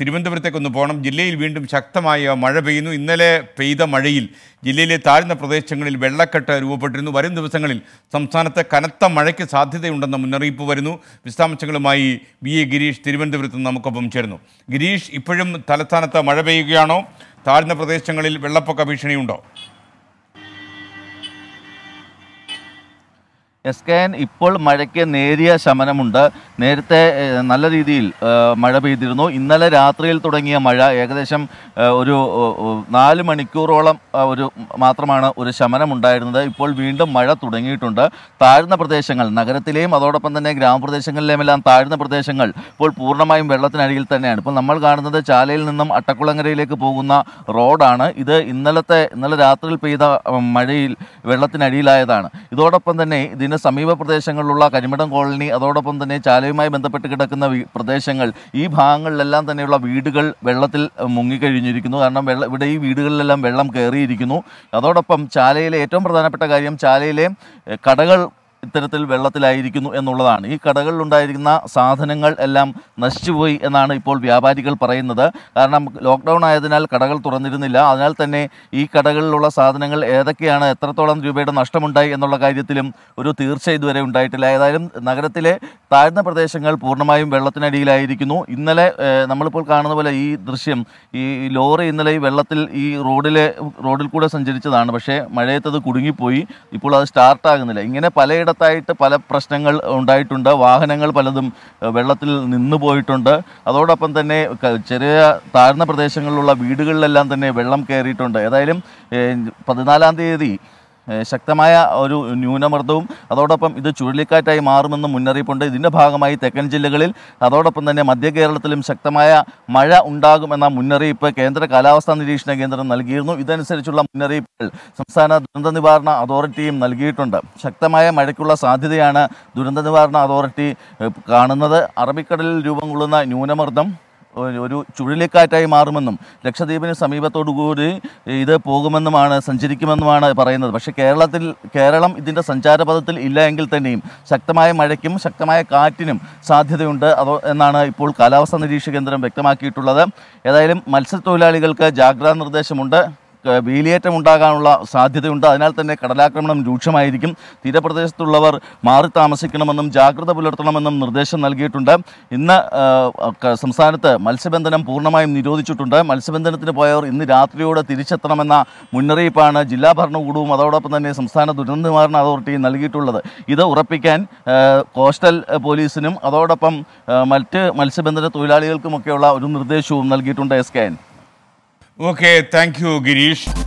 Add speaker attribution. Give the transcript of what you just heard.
Speaker 1: തിരുവനന്തപുരത്തേക്കൊന്ന് പോകണം ജില്ലയിൽ വീണ്ടും ശക്തമായ മഴ പെയ്യുന്നു ഇന്നലെ പെയ്ത മഴയിൽ ജില്ലയിലെ താഴ്ന്ന പ്രദേശങ്ങളിൽ വെള്ളക്കെട്ട് രൂപപ്പെട്ടിരുന്നു വരും ദിവസങ്ങളിൽ സംസ്ഥാനത്ത് കനത്ത മഴയ്ക്ക് സാധ്യതയുണ്ടെന്ന മുന്നറിയിപ്പ് വരുന്നു വിശദാംശങ്ങളുമായി വി എ ഗിരീഷ് തിരുവനന്തപുരത്ത് നമുക്കൊപ്പം ചേരുന്നു ഗിരീഷ് ഇപ്പോഴും തലസ്ഥാനത്ത് മഴ പെയ്യുകയാണോ താഴ്ന്ന പ്രദേശങ്ങളിൽ വെള്ളപ്പൊക്ക ഭീഷണിയുണ്ടോ എസ് കെ എൻ ഇപ്പോൾ
Speaker 2: മഴയ്ക്ക് നേരിയ ശമനമുണ്ട് നേരത്തെ നല്ല രീതിയിൽ മഴ പെയ്തിരുന്നു ഇന്നലെ രാത്രിയിൽ തുടങ്ങിയ മഴ ഏകദേശം ഒരു നാല് മണിക്കൂറോളം ഒരു മാത്രമാണ് ഒരു ശമനമുണ്ടായിരുന്നത് ഇപ്പോൾ വീണ്ടും മഴ തുടങ്ങിയിട്ടുണ്ട് താഴ്ന്ന പ്രദേശങ്ങൾ നഗരത്തിലെയും അതോടൊപ്പം തന്നെ ഗ്രാമപ്രദേശങ്ങളിലേമെല്ലാം എല്ലാം താഴ്ന്ന പ്രദേശങ്ങൾ ഇപ്പോൾ പൂർണ്ണമായും വെള്ളത്തിനടിയിൽ തന്നെയാണ് ഇപ്പോൾ നമ്മൾ കാണുന്നത് ചാലയിൽ നിന്നും അട്ടക്കുളങ്ങരയിലേക്ക് പോകുന്ന റോഡാണ് ഇത് ഇന്നലത്തെ ഇന്നലെ രാത്രിയിൽ പെയ്ത മഴയിൽ വെള്ളത്തിനടിയിലായതാണ് ഇതോടൊപ്പം തന്നെ ഇതിന് ഇതിന് സമീപ പ്രദേശങ്ങളിലുള്ള കരിമടം കോളനി അതോടൊപ്പം തന്നെ ചാലയുമായി ബന്ധപ്പെട്ട് കിടക്കുന്ന പ്രദേശങ്ങൾ ഈ ഭാഗങ്ങളിലെല്ലാം തന്നെയുള്ള വീടുകൾ വെള്ളത്തിൽ മുങ്ങിക്കഴിഞ്ഞിരിക്കുന്നു കാരണം വെള്ളം ഇവിടെ ഈ വീടുകളിലെല്ലാം വെള്ളം കയറിയിരിക്കുന്നു അതോടൊപ്പം ചാലയിലെ ഏറ്റവും പ്രധാനപ്പെട്ട കാര്യം ചാലയിലെ കടകൾ ഇത്തരത്തിൽ വെള്ളത്തിലായിരിക്കുന്നു എന്നുള്ളതാണ് ഈ കടകളിലുണ്ടായിരുന്ന സാധനങ്ങൾ എല്ലാം നശിച്ചുപോയി എന്നാണ് ഇപ്പോൾ വ്യാപാരികൾ പറയുന്നത് കാരണം ലോക്ക്ഡൗൺ ആയതിനാൽ കടകൾ തുറന്നിരുന്നില്ല അതിനാൽ തന്നെ ഈ കടകളിലുള്ള സാധനങ്ങൾ ഏതൊക്കെയാണ് എത്രത്തോളം രൂപയുടെ നഷ്ടമുണ്ടായി എന്നുള്ള കാര്യത്തിലും ഒരു തീർച്ച ഇതുവരെ ഉണ്ടായിട്ടില്ല ഏതായാലും നഗരത്തിലെ താഴ്ന്ന പ്രദേശങ്ങൾ പൂർണ്ണമായും വെള്ളത്തിനടിയിലായിരിക്കുന്നു ഇന്നലെ നമ്മളിപ്പോൾ കാണുന്ന പോലെ ഈ ദൃശ്യം ഈ ലോറി ഇന്നലെ ഈ വെള്ളത്തിൽ ഈ റോഡിലെ റോഡിൽ കൂടെ സഞ്ചരിച്ചതാണ് പക്ഷേ മഴയത്തത് കുടുങ്ങിപ്പോയി ഇപ്പോൾ അത് സ്റ്റാർട്ടാകുന്നില്ല ഇങ്ങനെ പലയിടത്തും കാലത്തായിട്ട് പല പ്രശ്നങ്ങൾ ഉണ്ടായിട്ടുണ്ട് വാഹനങ്ങൾ പലതും വെള്ളത്തിൽ നിന്നു പോയിട്ടുണ്ട് അതോടൊപ്പം തന്നെ ചെറിയ താഴ്ന്ന പ്രദേശങ്ങളിലുള്ള വീടുകളിലെല്ലാം തന്നെ വെള്ളം കയറിയിട്ടുണ്ട് ഏതായാലും പതിനാലാം തീയതി ശക്തമായ ഒരു ന്യൂനമർദ്ദവും അതോടൊപ്പം ഇത് ചുഴലിക്കാറ്റായി മാറുമെന്ന് മുന്നറിയിപ്പുണ്ട് ഇതിൻ്റെ ഭാഗമായി തെക്കൻ ജില്ലകളിൽ അതോടൊപ്പം തന്നെ മധ്യ കേരളത്തിലും ശക്തമായ മഴ ഉണ്ടാകുമെന്ന മുന്നറിയിപ്പ് കേന്ദ്ര കാലാവസ്ഥാ നിരീക്ഷണ കേന്ദ്രം നൽകിയിരുന്നു ഇതനുസരിച്ചുള്ള മുന്നറിയിപ്പുകൾ സംസ്ഥാന ദുരന്ത നിവാരണ അതോറിറ്റിയും നൽകിയിട്ടുണ്ട് ശക്തമായ മഴയ്ക്കുള്ള സാധ്യതയാണ് ദുരന്ത നിവാരണ അതോറിറ്റി കാണുന്നത് അറബിക്കടലിൽ രൂപം കൊള്ളുന്ന ന്യൂനമർദ്ദം ഒരു ചുഴലിക്കാറ്റായി മാറുമെന്നും ലക്ഷദ്വീപിന് സമീപത്തോടുകൂടി ഇത് പോകുമെന്നുമാണ് സഞ്ചരിക്കുമെന്നുമാണ് പറയുന്നത് പക്ഷേ കേരളത്തിൽ കേരളം ഇതിൻ്റെ സഞ്ചാരപഥത്തിൽ ഇല്ല എങ്കിൽ തന്നെയും ശക്തമായ മഴയ്ക്കും ശക്തമായ കാറ്റിനും സാധ്യതയുണ്ട് അതോ എന്നാണ് ഇപ്പോൾ കാലാവസ്ഥാ നിരീക്ഷണ കേന്ദ്രം വ്യക്തമാക്കിയിട്ടുള്ളത് ഏതായാലും മത്സ്യത്തൊഴിലാളികൾക്ക് ജാഗ്രതാ നിർദ്ദേശമുണ്ട് വേലിയേറ്റം ഉണ്ടാകാനുള്ള സാധ്യതയുണ്ട് അതിനാൽ തന്നെ കടലാക്രമണം രൂക്ഷമായിരിക്കും തീരപ്രദേശത്തുള്ളവർ മാറി താമസിക്കണമെന്നും ജാഗ്രത പുലർത്തണമെന്നും നിർദ്ദേശം നൽകിയിട്ടുണ്ട് ഇന്ന് സംസ്ഥാനത്ത് മത്സ്യബന്ധനം പൂർണ്ണമായും നിരോധിച്ചിട്ടുണ്ട് മത്സ്യബന്ധനത്തിന് പോയവർ ഇന്ന് രാത്രിയോടെ തിരിച്ചെത്തണമെന്ന മുന്നറിയിപ്പാണ് ജില്ലാ ഭരണകൂടവും അതോടൊപ്പം തന്നെ സംസ്ഥാന ദുരന്ത നിവാരണ അതോറിറ്റിയും നൽകിയിട്ടുള്ളത് ഇത് ഉറപ്പിക്കാൻ കോസ്റ്റൽ പോലീസിനും അതോടൊപ്പം മറ്റ് മത്സ്യബന്ധന തൊഴിലാളികൾക്കുമൊക്കെയുള്ള ഒരു നിർദ്ദേശവും നൽകിയിട്ടുണ്ട് S K Okay, thank you, Girish.